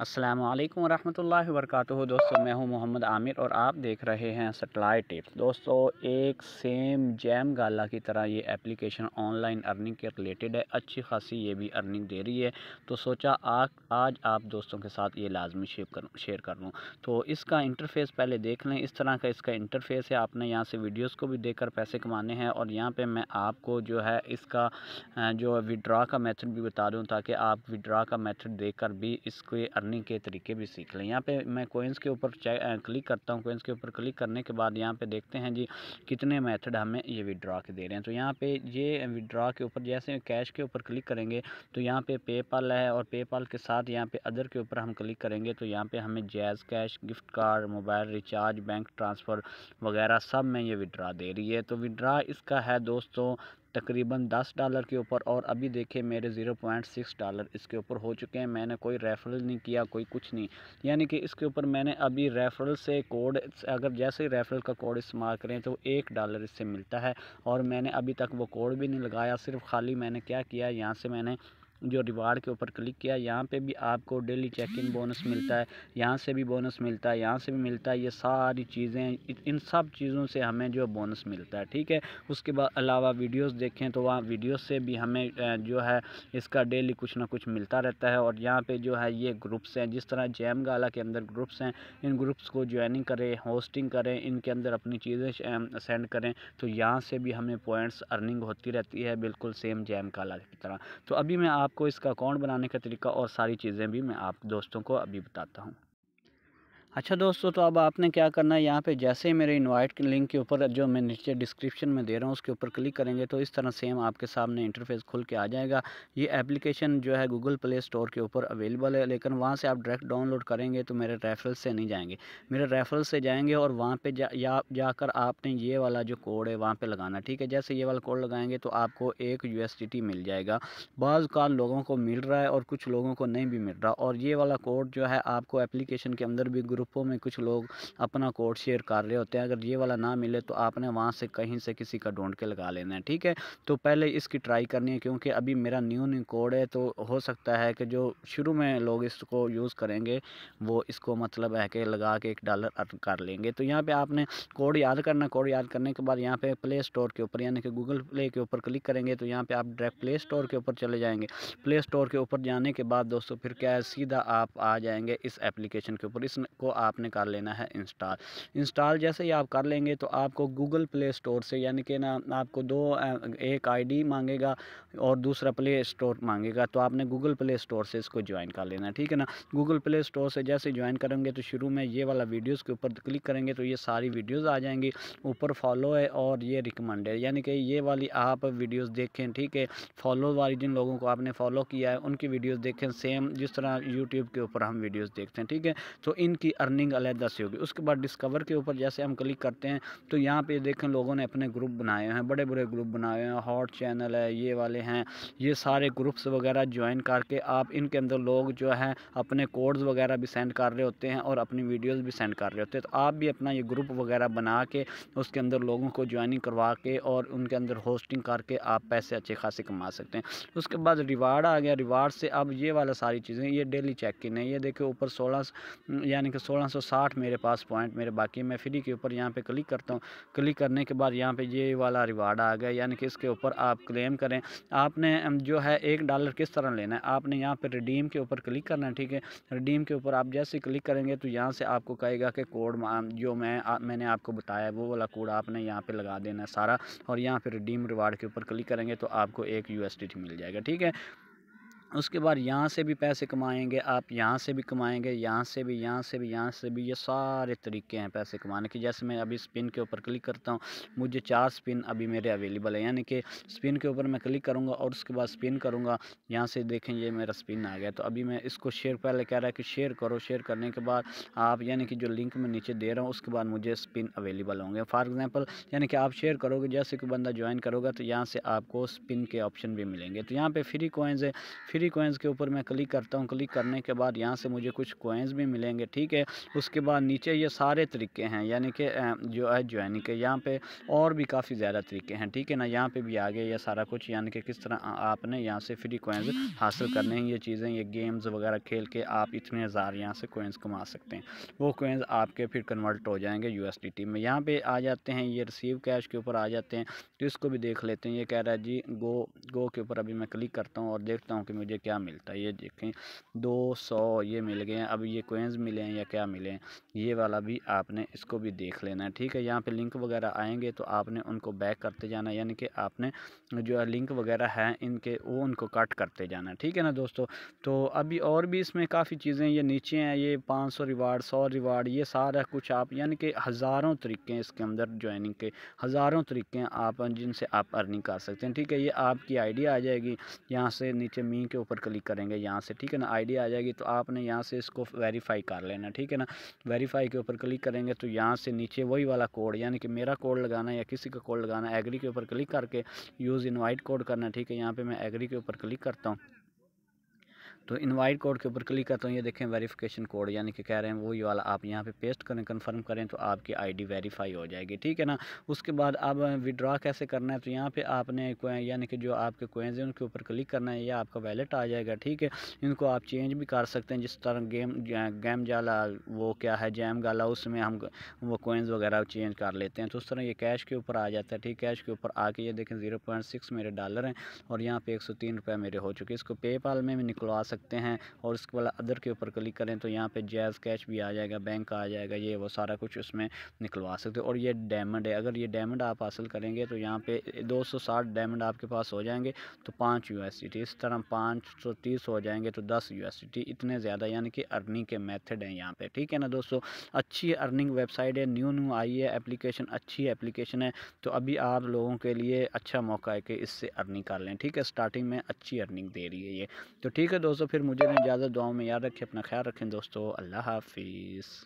असलकम वरहमल वर्क दोस्तों मैं हूं मोहम्मद आमिर और आप देख रहे हैं सटलाइट टिप्स दोस्तों एक सेम जैम गाला की तरह ये एप्लीकेशन ऑनलाइन अर्निंग के रिलेटेड है अच्छी खासी ये भी अर्निंग दे रही है तो सोचा आ, आज आप दोस्तों के साथ ये लाजमी शेयर कर शेयर कर लूँ तो इसका इंटरफेस पहले देख लें इस तरह का इसका इंटरफेस है आपने यहाँ से वीडियोज़ को भी देख पैसे कमाने हैं और यहाँ पर मैं आपको जो है इसका जो विड्रा का मैथड भी बता दूँ ताकि आप विड्रा का मैथड देख भी इसके अर्निंग अर्निंग के तरीके भी सीख लें यहाँ पे मैं कोइंस के ऊपर क्लिक करता हूँ कोइंस के ऊपर क्लिक करने के बाद यहाँ पे देखते हैं जी कितने मेथड हमें ये विड्रॉ के दे रहे हैं तो यहाँ पे ये विड्रॉ के ऊपर जैसे कैश के ऊपर क्लिक करेंगे तो यहाँ पे पेपाल है और पेपाल के साथ यहाँ पे अदर के ऊपर हम क्लिक करेंगे तो यहाँ पे हमें Jazz Cash gift card mobile recharge bank transfer वगैरह सब में ये विड्रा दे रही है तो विड्रा इसका है दोस्तों तकरीबन 10 डॉलर के ऊपर और अभी देखें मेरे 0.6 डॉलर इसके ऊपर हो चुके हैं मैंने कोई रेफरल नहीं किया कोई कुछ नहीं यानी कि इसके ऊपर मैंने अभी रेफरल से कोड अगर जैसे ही रेफरल का कोड इस्तेमाल करें तो एक डॉलर इससे मिलता है और मैंने अभी तक वो कोड भी नहीं लगाया सिर्फ खाली मैंने क्या किया यहाँ से मैंने जो रिवार्ड के ऊपर क्लिक किया यहाँ पे भी आपको डेली चेक इन बोनस मिलता है यहाँ से भी बोनस मिलता है यहाँ से भी मिलता है ये सारी चीज़ें इन सब चीज़ों से हमें जो बोनस मिलता है ठीक है उसके बाद अलावा वीडियोस देखें तो वहाँ वीडियोस से भी हमें जो है इसका डेली कुछ ना कुछ मिलता रहता है और यहाँ पर जो है ये ग्रुप्स हैं जिस तरह जैम गाला के अंदर ग्रुप्स हैं इन ग्रुप्स को ज्वाइनिंग करें होस्टिंग करें इनके अंदर अपनी चीज़ें सेंड करें तो यहाँ से भी हमें पॉइंट्स अर्निंग होती रहती है बिल्कुल सेम जैम काला की तरह तो अभी मैं आप आपको इसका अकाउंट बनाने का तरीका और सारी चीज़ें भी मैं आप दोस्तों को अभी बताता हूँ अच्छा दोस्तों तो अब आपने क्या करना है यहाँ पे जैसे ही मेरे इनवाइट के लिंक के ऊपर जो मैं नीचे डिस्क्रिप्शन में दे रहा हूँ उसके ऊपर क्लिक करेंगे तो इस तरह सेम आपके सामने इंटरफेस खुल के आ जाएगा ये एप्लीकेशन जो है गूगल प्ले स्टोर के ऊपर अवेलेबल है लेकिन वहाँ से आप डायरेक्ट डाउनलोड करेंगे तो मेरे रेफरल से नहीं जाएंगे मेरे रेफरल से जाएंगे और वहाँ पर जा, या, जाकर आपने ये वाला जो कोड है वहाँ पर लगाना ठीक है जैसे ये वाला कोड लगाएंगे तो आपको एक यू मिल जाएगा बाज़ का लोगों को मिल रहा है और कुछ लोगों को नहीं भी मिल रहा और ये वाला कोड जो है आपको एप्लीकेशन के अंदर भी ग्रुपों में कुछ लोग अपना कोड शेयर कर रहे होते हैं अगर ये वाला ना मिले तो आपने वहाँ से कहीं से किसी का ढूंढ के लगा लेना है ठीक है तो पहले इसकी ट्राई करनी है क्योंकि अभी मेरा न्यू न्यू कोड है तो हो सकता है कि जो शुरू में लोग इसको यूज़ करेंगे वो इसको मतलब है कि लगा के एक डॉलर अर्न कर लेंगे तो यहाँ पर आपने कोड याद करना कोड याद करने के बाद यहाँ पे प्ले स्टोर के ऊपर यानी कि गूगल प्ले के ऊपर क्लिक करेंगे तो यहाँ पे आप डायरेक्ट प्ले स्टोर के ऊपर चले जाएंगे प्ले स्टोर के ऊपर जाने के बाद दोस्तों फिर क्या है सीधा आप आ जाएंगे इस एप्लीकेशन के ऊपर इसको आपने कर लेना है इंस्टॉल इंस्टॉल जैसे ही आप कर लेंगे तो आपको गूगल प्ले स्टोर से यानी कि ना आपको दो एक आईडी मांगेगा और दूसरा प्ले स्टोर मांगेगा तो आपने गूगल प्ले स्टोर से इसको ज्वाइन कर लेना ठीक है ना गूगल प्ले स्टोर से जैसे ज्वाइन करेंगे तो शुरू में ये वाला वीडियोज़ के ऊपर क्लिक करेंगे तो ये सारी वीडियोज़ आ जाएंगी ऊपर फॉलो है और ये है यानी कि ये वाली आप वीडियोज़ देखें ठीक है फॉलो वाली जिन लोगों को आपने फॉलो किया है उनकी वीडियोज़ देखें सेम जिस तरह यूट्यूब के ऊपर हम वीडियोज़ देखते हैं ठीक है तो इनकी अर्निंग अलहदा से होगी उसके बाद डिस्कवर के ऊपर जैसे हम क्लिक करते हैं तो यहाँ पे देखें लोगों ने अपने ग्रुप बनाए हैं बड़े बड़े ग्रुप बनाए हैं हॉट चैनल है ये वाले हैं ये सारे ग्रुप्स वगैरह ज्वाइन करके आप इनके अंदर लोग जो है अपने कोड्स वगैरह भी सेंड कर रहे होते हैं और अपनी वीडियोज़ भी सेंड कर रहे होते हैं तो आप भी अपना ये ग्रुप वगैरह बना के उसके अंदर लोगों को ज्वाइनिंग करवा के और उनके अंदर होस्टिंग करके आप पैसे अच्छे खासे कमा सकते हैं उसके बाद रिवार्ड आ गया रिवार्ड से अब ये वाला सारी चीज़ें ये डेली चेक इन है ये देखिए ऊपर सोलह यानी कि सोलह मेरे पास पॉइंट मेरे बाकी मैं फ्री के ऊपर यहाँ पे क्लिक करता हूँ क्लिक करने के बाद यहाँ पे ये वाला रिवार्ड आ गया यानी कि इसके ऊपर आप क्लेम करें आपने जो है एक डॉलर किस तरह लेना है आपने यहाँ पर रिडीम के ऊपर क्लिक करना है ठीक है रिडीम के ऊपर आप जैसे क्लिक करेंगे तो यहाँ से आपको कहेगा कि कोड जो मैं आ, मैंने आपको बताया वो वाला कोड आपने यहाँ पर लगा देना है सारा और यहाँ पर रिडीम रिवार्ड के ऊपर क्लिक करेंगे तो आपको एक यू मिल जाएगा ठीक है उसके बाद यहाँ से भी पैसे कमाएंगे आप यहाँ से भी कमाएंगे यहाँ से भी यहाँ से भी यहाँ से भी ये सारे तरीके हैं पैसे कमाने के जैसे मैं अभी स्पिन के ऊपर क्लिक करता हूँ मुझे चार स्पिन अभी मेरे अवेलेबल है यानी कि स्पिन के ऊपर मैं क्लिक करूँगा और उसके बाद स्पिन करूँगा यहाँ से देखें ये मेरा स्पिन आ गया तो अभी मैं इसको शेयर पहले कह रहा है कि शेयर करो शेयर करने के बाद आप यानी कि जो लिंक मैं नीचे दे रहा हूँ उसके बाद मुझे स्पिन अवेलेबल होंगे फॉर एग्ज़ाम्पल यानी कि आप शेयर करोगे जैसे कि बंदा ज्वाइन करोगा तो यहाँ से आपको स्पिन के ऑप्शन भी मिलेंगे तो यहाँ पर फ्री कोइंस है फ्री कोइंस के ऊपर मैं क्लिक करता हूँ क्लिक करने के बाद यहाँ से मुझे कुछ कोइंस भी मिलेंगे ठीक है उसके बाद नीचे ये सारे तरीके हैं यानी कि जो है ज्वाइनिंग के यहाँ पे और भी काफ़ी ज़्यादा तरीके हैं ठीक है ना यहाँ पे भी आगे ये सारा कुछ यानी कि किस तरह आपने यहाँ से फ्री कोइंस हासिल करने हैं ये चीज़ें ये गेम्स वगैरह खेल के आप इतने हज़ार यहाँ से कोइंस कमा सकते हैं वो कोइंस आपके फिर कन्वर्ट हो जाएंगे यू में यहाँ पर आ जाते हैं ये रिसीव कैश के ऊपर आ जाते हैं तो इसको भी देख लेते हैं ये कह रहा है जी गो गो के ऊपर अभी मैं क्लिक करता हूँ और देखता हूँ कि मुझे मुझे क्या मिलता है ये देखें दो सौ ये मिल गए हैं अब ये कोइंस मिले हैं या क्या मिले हैं ये वाला भी आपने इसको भी देख लेना है ठीक है यहाँ पे लिंक वगैरह आएंगे तो आपने उनको बैक करते जाना यानी कि आपने जो है लिंक वगैरह हैं इनके वो उनको कट करते जाना ठीक है ना दोस्तों तो अभी और भी इसमें काफ़ी चीज़ें ये नीचे हैं ये पाँच सौ रिवार्ड सौ रिवार्ड ये सारा कुछ आप यानी कि हज़ारों तरीके हैं इसके अंदर ज्वाइनिंग के हज़ारों तरीके हैं आप जिनसे आप अर्निंग कर सकते हैं ठीक है ये आपकी आइडिया आ जाएगी यहाँ से नीचे मी के ऊपर क्लिक करेंगे यहाँ से ठीक है ना आईडी आ जाएगी तो आपने यहाँ से इसको वेरीफाई कर लेना ठीक है ना वेरीफाई के ऊपर क्लिक करेंगे तो यहाँ से नीचे वही वाला कोड यानी कि मेरा कोड लगाना है या किसी का कोड लगाना है एग्री के ऊपर क्लिक करके यूज़ इन्वाइट कोड करना ठीक है यहाँ पर मैं एग्री के ऊपर क्लिक करता हूँ तो इनवाइट कोड के ऊपर क्लिक करता हूँ ये देखें वेरिफिकेशन कोड यानी कि कह रहे हैं वही वाला आप यहाँ पे पेस्ट करें कंफर्म करें तो आपकी आईडी वेरीफाई हो जाएगी ठीक है ना उसके बाद अब विड्रॉ कैसे करना है तो यहाँ पे आपने यानी कि जो आपके कोइंस हैं उनके ऊपर क्लिक करना है या आपका वैलेट आ जाएगा ठीक है इनको आप चेंज भी कर सकते हैं जिस तरह गेम गेम जाला वो क्या है जैम गाला उसमें हम वो कोइंस वगैरह चेंज कर लेते हैं तो उस तरह ये कैश के ऊपर आ जाता है ठीक कैश के ऊपर आके ये देखें ज़ीरो पॉइंट सिक्स मेरे डॉलर हैं और यहाँ पे एक सौ तीन रुपये मेरे हो चुके इसको पेपाल में भी निकलवा सकते सकते हैं और उसके बाद अदर के ऊपर क्लिक करें तो यहाँ पे जैज़ कैश भी आ जाएगा बैंक आ जाएगा ये वो सारा कुछ उसमें निकलवा सकते हो और ये डायमंड है अगर ये डायमंड आप हासिल करेंगे तो यहाँ पे 260 डायमंड आपके पास हो जाएंगे तो पाँच यू इस तरह पाँच हो जाएंगे तो दस यू इतने ज़्यादा यानी कि अर्निंग के मैथड हैं यहाँ पर ठीक है ना दोस्तों अच्छी अर्निंग वेबसाइट है न्यू न्यू आई है एप्लीकेशन अच्छी एप्लीकेशन है तो अभी आप लोगों के लिए अच्छा मौका है कि इससे अर्निंग कर लें ठीक है स्टार्टिंग में अच्छी अर्निंग दे रही है ये तो ठीक है दोस्तों फिर मुझे इजाज़त दुआओं में याद रखें अपना ख्याल रखें दोस्तों अल्लाह हाफिज़